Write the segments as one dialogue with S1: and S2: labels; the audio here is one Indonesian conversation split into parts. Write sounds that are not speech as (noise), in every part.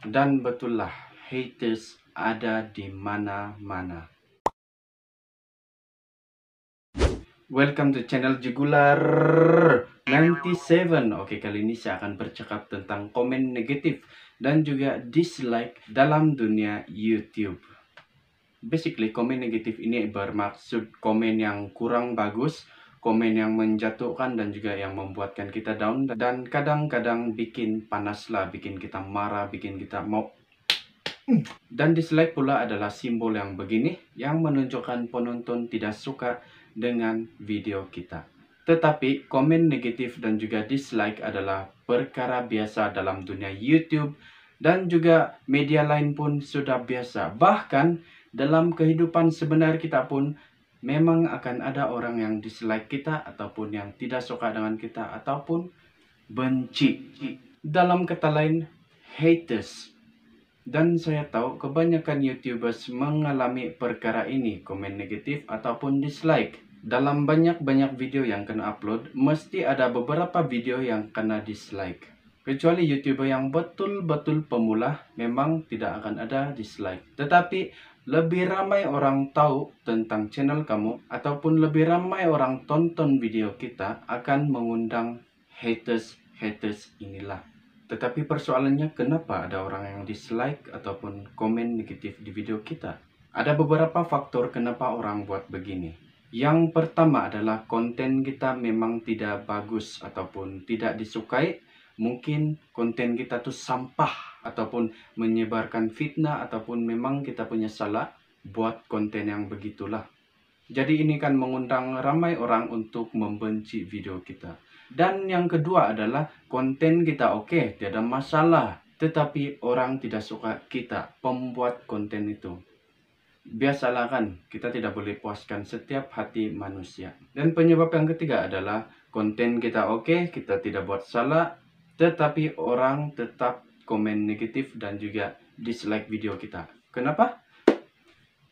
S1: Dan betullah haters ada di mana-mana. Welcome to channel Jugular 97 Oke kali ini saya akan bercakap tentang komen negatif dan juga dislike dalam dunia YouTube Basically komen negatif ini bermaksud komen yang kurang bagus komen yang menjatuhkan dan juga yang membuatkan kita down dan kadang-kadang bikin panas lah, bikin kita marah, bikin kita mau dan dislike pula adalah simbol yang begini yang menunjukkan penonton tidak suka dengan video kita. Tetapi komen negatif dan juga dislike adalah perkara biasa dalam dunia YouTube dan juga media lain pun sudah biasa. Bahkan dalam kehidupan sebenar kita pun memang akan ada orang yang dislike kita ataupun yang tidak suka dengan kita ataupun benci. Dalam kata lain, haters. Dan saya tahu kebanyakan YouTubers mengalami perkara ini, komen negatif ataupun dislike. Dalam banyak-banyak video yang kena upload, mesti ada beberapa video yang kena dislike. Kecuali YouTuber yang betul-betul pemula, memang tidak akan ada dislike. Tetapi lebih ramai orang tahu tentang channel kamu ataupun lebih ramai orang tonton video kita akan mengundang haters-haters inilah. Tetapi persoalannya kenapa ada orang yang dislike ataupun komen negatif di video kita? Ada beberapa faktor kenapa orang buat begini. Yang pertama adalah konten kita memang tidak bagus ataupun tidak disukai. Mungkin konten kita tuh sampah ataupun menyebarkan fitnah ataupun memang kita punya salah buat konten yang begitulah. Jadi ini kan mengundang ramai orang untuk membenci video kita. Dan yang kedua adalah konten kita oke, okay, tidak ada masalah. Tetapi orang tidak suka kita, pembuat konten itu. Biasalah kan, kita tidak boleh puaskan setiap hati manusia. Dan penyebab yang ketiga adalah konten kita oke, okay, kita tidak buat salah, tetapi orang tetap komen negatif dan juga dislike video kita. Kenapa?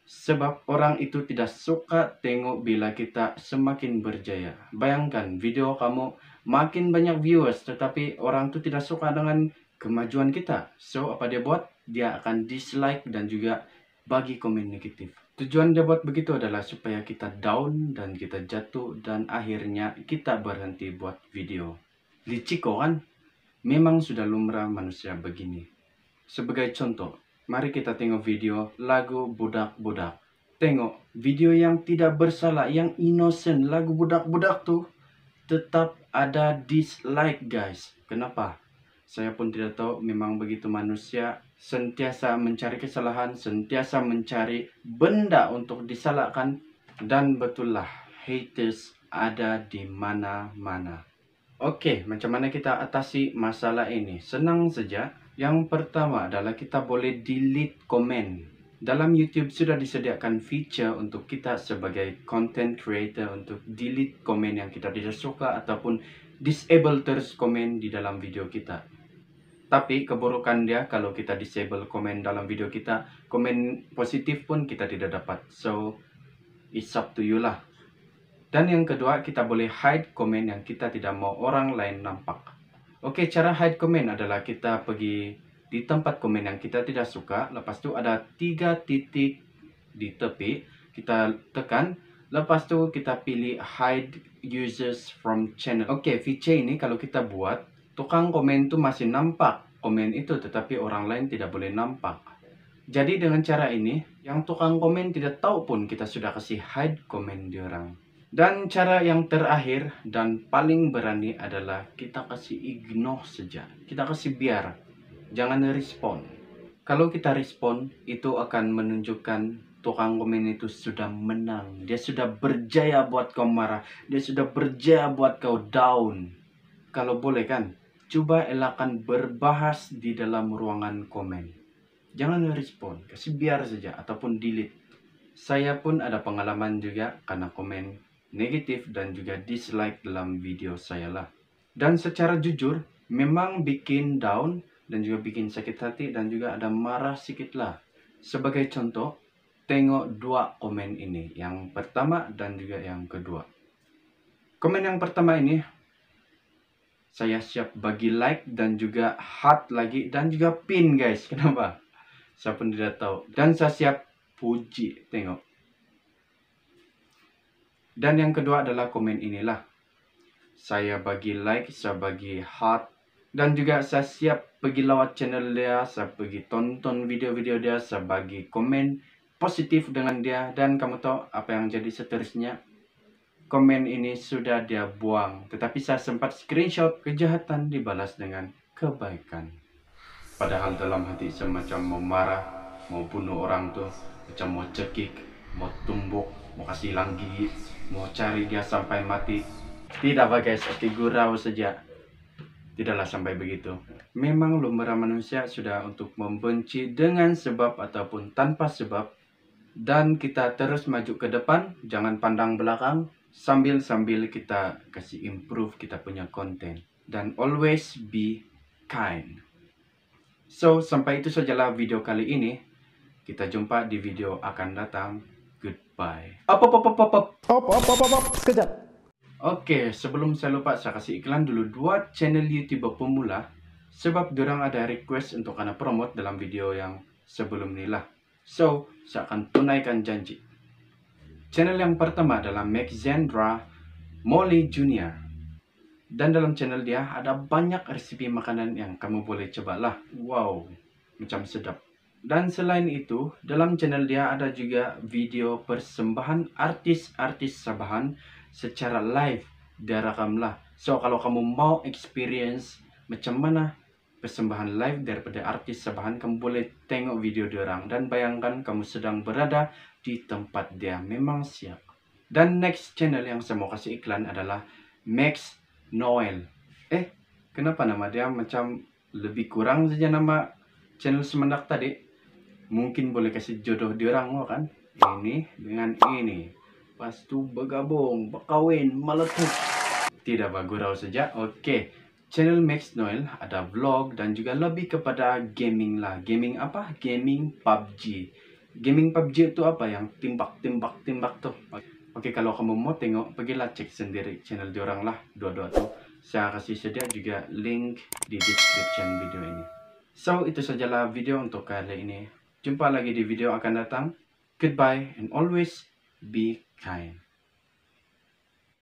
S1: Sebab orang itu tidak suka tengok bila kita semakin berjaya. Bayangkan video kamu makin banyak viewers tetapi orang itu tidak suka dengan kemajuan kita. So apa dia buat? Dia akan dislike dan juga bagi komen negatif. Tujuan dia buat begitu adalah supaya kita down dan kita jatuh dan akhirnya kita berhenti buat video. Licik kan? Memang sudah lumrah manusia begini. Sebagai contoh, mari kita tengok video lagu Budak-Budak. Tengok video yang tidak bersalah, yang innocent, lagu Budak-Budak tuh tetap ada dislike guys. Kenapa? Saya pun tidak tahu memang begitu manusia sentiasa mencari kesalahan, sentiasa mencari benda untuk disalahkan dan betullah haters ada di mana-mana. Oke, macam mana kita atasi masalah ini? Senang saja. Yang pertama adalah kita boleh delete komen dalam YouTube sudah disediakan feature untuk kita sebagai content creator untuk delete komen yang kita tidak suka ataupun disable terus komen di dalam video kita. Tapi keburukan dia kalau kita disable komen dalam video kita, komen positif pun kita tidak dapat. So, it's up to you lah. Dan yang kedua, kita boleh hide komen yang kita tidak mau orang lain nampak. Oke, cara hide komen adalah kita pergi di tempat komen yang kita tidak suka. Lepas tu ada tiga titik di tepi. Kita tekan. Lepas tu kita pilih hide users from channel. Oke, feature ini kalau kita buat, tukang komen tu masih nampak komen itu. Tetapi orang lain tidak boleh nampak. Jadi dengan cara ini, yang tukang komen tidak tahu pun kita sudah kasih hide komen di orang. Dan cara yang terakhir dan paling berani adalah kita kasih ignore saja. Kita kasih biar. Jangan respon. Kalau kita respon, itu akan menunjukkan tukang komen itu sudah menang. Dia sudah berjaya buat kau marah. Dia sudah berjaya buat kau down. Kalau boleh kan, coba elakan berbahas di dalam ruangan komen. Jangan respon, kasih biar saja ataupun delete. Saya pun ada pengalaman juga karena komen negatif dan juga dislike dalam video saya lah. Dan secara jujur, memang bikin down dan juga bikin sakit hati dan juga ada marah sedikit lah. Sebagai contoh, tengok dua komen ini, yang pertama dan juga yang kedua. Komen yang pertama ini, saya siap bagi like dan juga heart lagi dan juga pin guys. (laughs) Kenapa? Saya pun tidak tahu. Dan saya siap puji, tengok. Dan yang kedua adalah komen inilah. Saya bagi like, saya bagi heart, dan juga saya siap pergi lawat channel dia, saya pergi tonton video-video dia, saya bagi komen positif dengan dia. Dan kamu tahu apa yang jadi seterusnya? Komen ini sudah dia buang, tetapi saya sempat screenshot kejahatan dibalas dengan kebaikan. Padahal dalam hati semacam mau marah, mau bunuh orang tuh, macam mau cekik, mau tumbuk, mau kasih hilang mau cari dia sampai mati Tidak apa guys gurau saja tidaklah sampai begitu memang lumrah manusia sudah untuk membenci dengan sebab ataupun tanpa sebab dan kita terus maju ke depan jangan pandang belakang sambil-sambil kita kasih improve kita punya konten dan always be kind so sampai itu sajalah video kali ini kita jumpa di video akan datang Spotify. apa apa apa apa apa apa apa apa Sekejap. Oke, sebelum saya lupa, saya kasih iklan dulu dua channel YouTube pemula. Sebab dorang ada request untuk anak promote dalam video yang sebelum ni lah So, saya akan tunaikan janji. Channel yang pertama adalah Maxandra Molly Junior. Dan dalam channel dia ada banyak resipi makanan yang kamu boleh lah Wow, macam sedap. Dan selain itu, dalam channel dia ada juga video persembahan artis-artis Sabahan secara live Kamla. So, kalau kamu mau experience macam mana persembahan live daripada artis Sabahan, kamu boleh tengok video orang dan bayangkan kamu sedang berada di tempat dia memang siap. Dan next channel yang saya mau kasih iklan adalah Max Noel. Eh, kenapa nama dia macam lebih kurang saja nama channel Semendak tadi? mungkin boleh kasih jodoh di orang lo oh kan ini dengan ini pastu bergabung berkawin meletup tidak bagurau saja oke channel Max Noel ada vlog dan juga lebih kepada gaming lah gaming apa gaming PUBG gaming PUBG itu apa yang timbak timbak timbak tuh Oke kalau kamu mau tengok pergilah cek sendiri channel diorang lah dua-dua tuh saya kasih sedia juga link di description video ini so itu sajalah video untuk kali ini Jumpa lagi di video akan datang. Goodbye and always be kind.